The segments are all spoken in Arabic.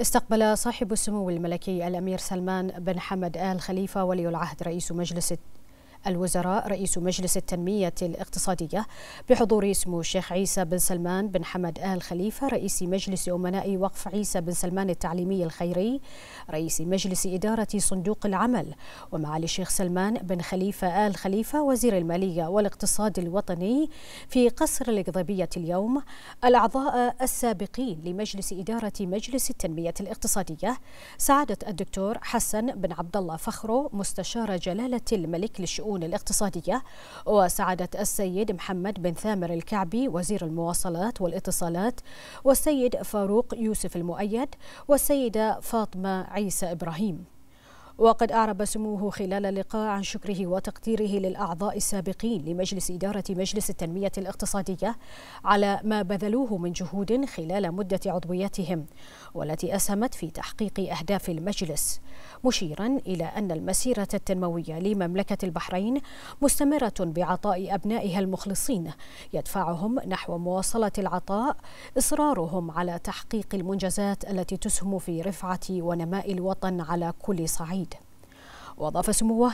استقبل صاحب السمو الملكي الأمير سلمان بن حمد آل خليفة ولي العهد رئيس مجلس الوزراء رئيس مجلس التنمية الاقتصادية بحضور سمو الشيخ عيسى بن سلمان بن حمد آل خليفة رئيس مجلس أمناء وقف عيسى بن سلمان التعليمي الخيري رئيس مجلس إدارة صندوق العمل ومعالي الشيخ سلمان بن خليفة آل خليفة وزير المالية والاقتصاد الوطني في قصر القضيبية اليوم الأعضاء السابقين لمجلس إدارة مجلس التنمية الاقتصادية سعادة الدكتور حسن بن عبد الله فخرو مستشار جلالة الملك للشؤون الشؤون الاقتصادية وسعادة السيد محمد بن ثامر الكعبي وزير المواصلات والاتصالات والسيد فاروق يوسف المؤيد والسيدة فاطمة عيسى إبراهيم وقد أعرب سموه خلال اللقاء عن شكره وتقديره للأعضاء السابقين لمجلس إدارة مجلس التنمية الاقتصادية على ما بذلوه من جهود خلال مدة عضويتهم والتي أسهمت في تحقيق أهداف المجلس مشيرا إلى أن المسيرة التنموية لمملكة البحرين مستمرة بعطاء أبنائها المخلصين يدفعهم نحو مواصلة العطاء إصرارهم على تحقيق المنجزات التي تسهم في رفعة ونماء الوطن على كل صعيد وأضاف سموه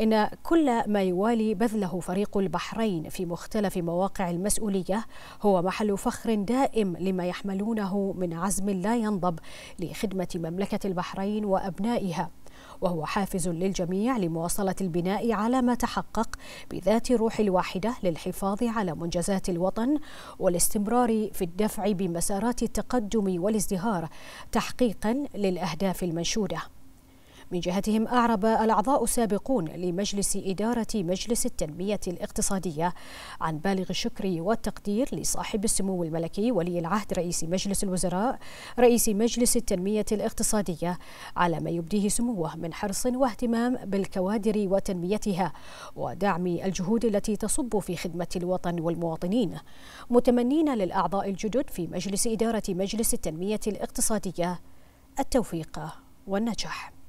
إن كل ما يوالي بذله فريق البحرين في مختلف مواقع المسؤولية هو محل فخر دائم لما يحملونه من عزم لا ينضب لخدمة مملكة البحرين وأبنائها وهو حافز للجميع لمواصلة البناء على ما تحقق بذات روح الواحدة للحفاظ على منجزات الوطن والاستمرار في الدفع بمسارات التقدم والازدهار تحقيقا للأهداف المنشودة من جهتهم أعرب الأعضاء السابقون لمجلس إدارة مجلس التنمية الاقتصادية عن بالغ الشكر والتقدير لصاحب السمو الملكي ولي العهد رئيس مجلس الوزراء رئيس مجلس التنمية الاقتصادية على ما يبديه سموه من حرص واهتمام بالكوادر وتنميتها ودعم الجهود التي تصب في خدمة الوطن والمواطنين متمنين للأعضاء الجدد في مجلس إدارة مجلس التنمية الاقتصادية التوفيق والنجاح